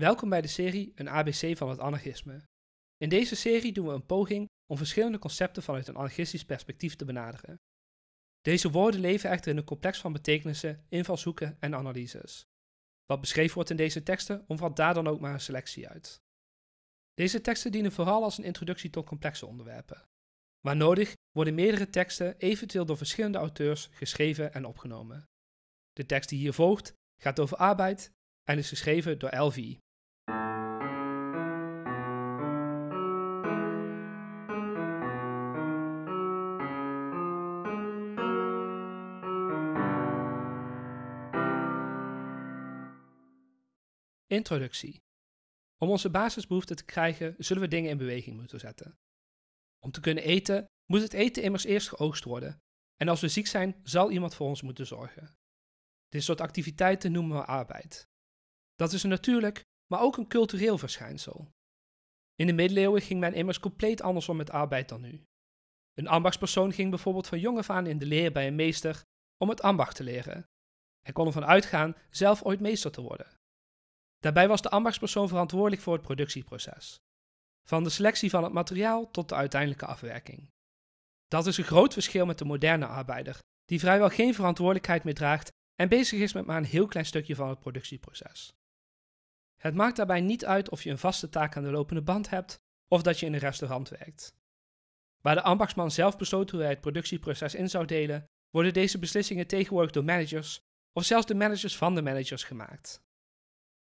Welkom bij de serie Een ABC van het anarchisme. In deze serie doen we een poging om verschillende concepten vanuit een anarchistisch perspectief te benaderen. Deze woorden leven echter in een complex van betekenissen, invalshoeken en analyses. Wat beschreven wordt in deze teksten omvat daar dan ook maar een selectie uit. Deze teksten dienen vooral als een introductie tot complexe onderwerpen. Waar nodig worden meerdere teksten eventueel door verschillende auteurs geschreven en opgenomen. De tekst die hier volgt gaat over arbeid en is geschreven door Elvi. Introductie. Om onze basisbehoeften te krijgen, zullen we dingen in beweging moeten zetten. Om te kunnen eten, moet het eten immers eerst geoogst worden. En als we ziek zijn, zal iemand voor ons moeten zorgen. Dit soort activiteiten noemen we arbeid. Dat is een natuurlijk, maar ook een cultureel verschijnsel. In de middeleeuwen ging men immers compleet anders om met arbeid dan nu. Een ambachtspersoon ging bijvoorbeeld van jong af aan in de leer bij een meester om het ambacht te leren. Hij kon ervan uitgaan zelf ooit meester te worden. Daarbij was de ambachtspersoon verantwoordelijk voor het productieproces. Van de selectie van het materiaal tot de uiteindelijke afwerking. Dat is een groot verschil met de moderne arbeider, die vrijwel geen verantwoordelijkheid meer draagt en bezig is met maar een heel klein stukje van het productieproces. Het maakt daarbij niet uit of je een vaste taak aan de lopende band hebt of dat je in een restaurant werkt. Waar de ambachtsman zelf besloot hoe hij het productieproces in zou delen, worden deze beslissingen tegenwoordig door managers of zelfs de managers van de managers gemaakt.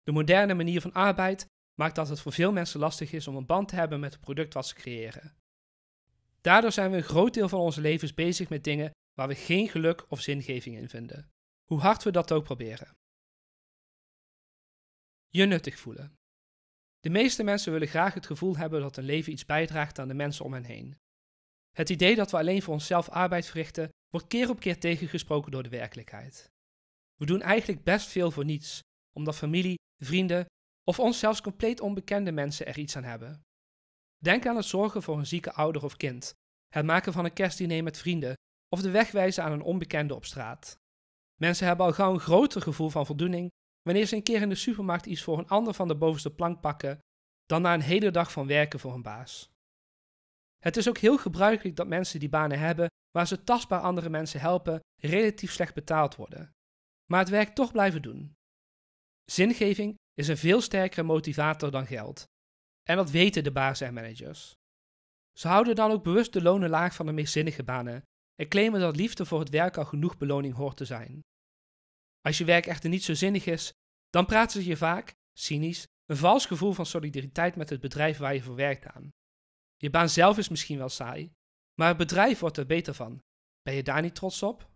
De moderne manier van arbeid maakt dat het voor veel mensen lastig is om een band te hebben met het product wat ze creëren. Daardoor zijn we een groot deel van onze levens bezig met dingen waar we geen geluk of zingeving in vinden, hoe hard we dat ook proberen. Je nuttig voelen. De meeste mensen willen graag het gevoel hebben dat hun leven iets bijdraagt aan de mensen om hen heen. Het idee dat we alleen voor onszelf arbeid verrichten, wordt keer op keer tegengesproken door de werkelijkheid. We doen eigenlijk best veel voor niets, omdat familie, vrienden of ons zelfs compleet onbekende mensen er iets aan hebben. Denk aan het zorgen voor een zieke ouder of kind, het maken van een kerstdiner met vrienden of de wegwijzen aan een onbekende op straat. Mensen hebben al gauw een groter gevoel van voldoening wanneer ze een keer in de supermarkt iets voor een ander van de bovenste plank pakken dan na een hele dag van werken voor een baas. Het is ook heel gebruikelijk dat mensen die banen hebben waar ze tastbaar andere mensen helpen, relatief slecht betaald worden. Maar het werk toch blijven doen. Zingeving is een veel sterkere motivator dan geld. En dat weten de baas en managers. Ze houden dan ook bewust de lonen laag van de meest zinnige banen en claimen dat liefde voor het werk al genoeg beloning hoort te zijn. Als je werk echter niet zo zinnig is, dan praten ze je vaak, cynisch, een vals gevoel van solidariteit met het bedrijf waar je voor werkt aan. Je baan zelf is misschien wel saai, maar het bedrijf wordt er beter van. Ben je daar niet trots op?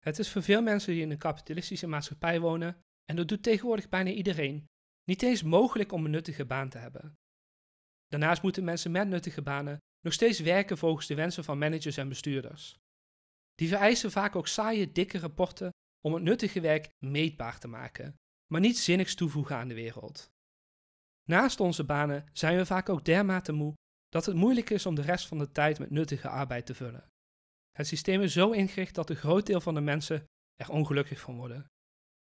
Het is voor veel mensen die in een kapitalistische maatschappij wonen, en dat doet tegenwoordig bijna iedereen, niet eens mogelijk om een nuttige baan te hebben. Daarnaast moeten mensen met nuttige banen nog steeds werken volgens de wensen van managers en bestuurders. Die vereisen vaak ook saaie, dikke rapporten om het nuttige werk meetbaar te maken, maar niet zinnigs toevoegen aan de wereld. Naast onze banen zijn we vaak ook dermate moe dat het moeilijk is om de rest van de tijd met nuttige arbeid te vullen. Het systeem is zo ingericht dat een groot deel van de mensen er ongelukkig van worden.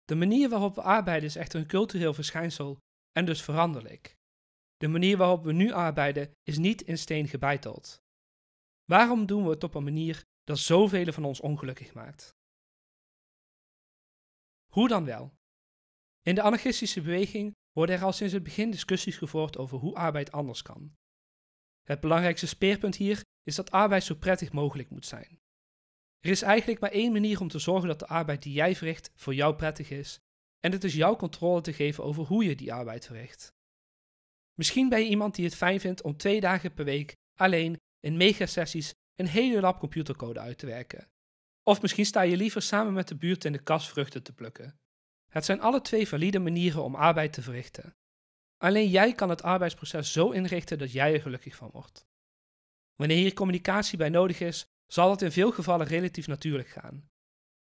De manier waarop we arbeiden is echter een cultureel verschijnsel en dus veranderlijk. De manier waarop we nu arbeiden is niet in steen gebeiteld. Waarom doen we het op een manier dat zoveel van ons ongelukkig maakt? Hoe dan wel? In de anarchistische beweging worden er al sinds het begin discussies gevoerd over hoe arbeid anders kan. Het belangrijkste speerpunt hier is dat arbeid zo prettig mogelijk moet zijn. Er is eigenlijk maar één manier om te zorgen dat de arbeid die jij verricht voor jou prettig is, en het is jouw controle te geven over hoe je die arbeid verricht. Misschien ben je iemand die het fijn vindt om twee dagen per week alleen in megasessies een hele lab computercode uit te werken. Of misschien sta je liever samen met de buurt in de kas vruchten te plukken. Het zijn alle twee valide manieren om arbeid te verrichten. Alleen jij kan het arbeidsproces zo inrichten dat jij er gelukkig van wordt. Wanneer hier communicatie bij nodig is, zal het in veel gevallen relatief natuurlijk gaan.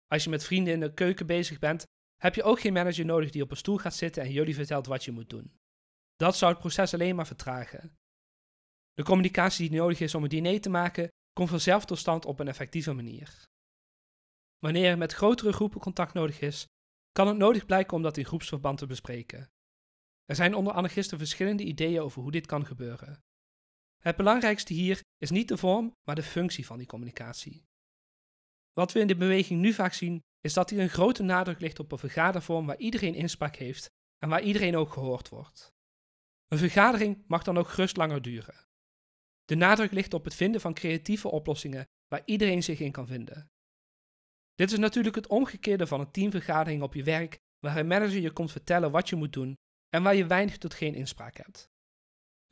Als je met vrienden in de keuken bezig bent, heb je ook geen manager nodig die op een stoel gaat zitten en jullie vertelt wat je moet doen. Dat zou het proces alleen maar vertragen. De communicatie die nodig is om een diner te maken, komt vanzelf tot stand op een effectieve manier. Wanneer er met grotere groepen contact nodig is, kan het nodig blijken om dat in groepsverband te bespreken. Er zijn onder anarchisten verschillende ideeën over hoe dit kan gebeuren. Het belangrijkste hier is niet de vorm, maar de functie van die communicatie. Wat we in de beweging nu vaak zien, is dat hier een grote nadruk ligt op een vergadervorm waar iedereen inspraak heeft en waar iedereen ook gehoord wordt. Een vergadering mag dan ook gerust langer duren. De nadruk ligt op het vinden van creatieve oplossingen waar iedereen zich in kan vinden. Dit is natuurlijk het omgekeerde van een teamvergadering op je werk, waar een manager je komt vertellen wat je moet doen en waar je weinig tot geen inspraak hebt.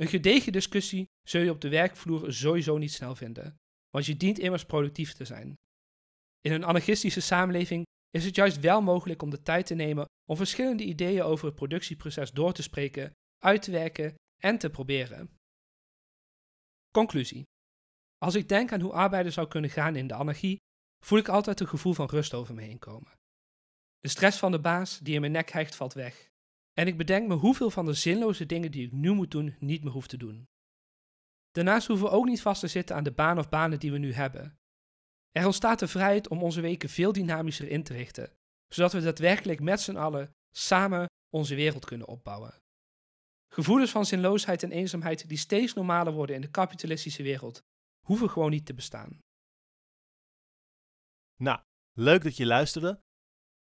Een gedegen discussie zul je op de werkvloer sowieso niet snel vinden, want je dient immers productief te zijn. In een anarchistische samenleving is het juist wel mogelijk om de tijd te nemen om verschillende ideeën over het productieproces door te spreken, uit te werken en te proberen. Conclusie. Als ik denk aan hoe arbeiden zou kunnen gaan in de anarchie, voel ik altijd een gevoel van rust over me heen komen. De stress van de baas die in mijn nek hecht valt weg. En ik bedenk me hoeveel van de zinloze dingen die ik nu moet doen niet meer hoef te doen. Daarnaast hoeven we ook niet vast te zitten aan de baan of banen die we nu hebben. Er ontstaat de vrijheid om onze weken veel dynamischer in te richten, zodat we daadwerkelijk met z'n allen samen onze wereld kunnen opbouwen. Gevoelens van zinloosheid en eenzaamheid die steeds normaler worden in de kapitalistische wereld, hoeven gewoon niet te bestaan. Nou, leuk dat je luisterde.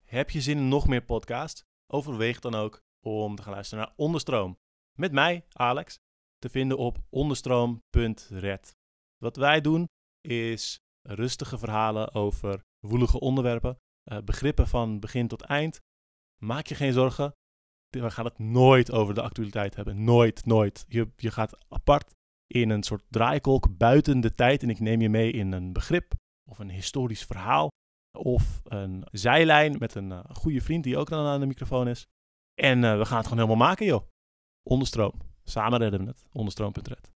Heb je zin in nog meer podcast? overweeg dan ook om te gaan luisteren naar Onderstroom. Met mij, Alex, te vinden op onderstroom.red. Wat wij doen is rustige verhalen over woelige onderwerpen, eh, begrippen van begin tot eind. Maak je geen zorgen, we gaan het nooit over de actualiteit hebben. Nooit, nooit. Je, je gaat apart in een soort draaikolk buiten de tijd en ik neem je mee in een begrip of een historisch verhaal of een zijlijn met een eh, goede vriend die ook dan aan de microfoon is. En eh, we gaan het gewoon helemaal maken, joh. Onderstroom. Samen redden we het. Onderstroom.red.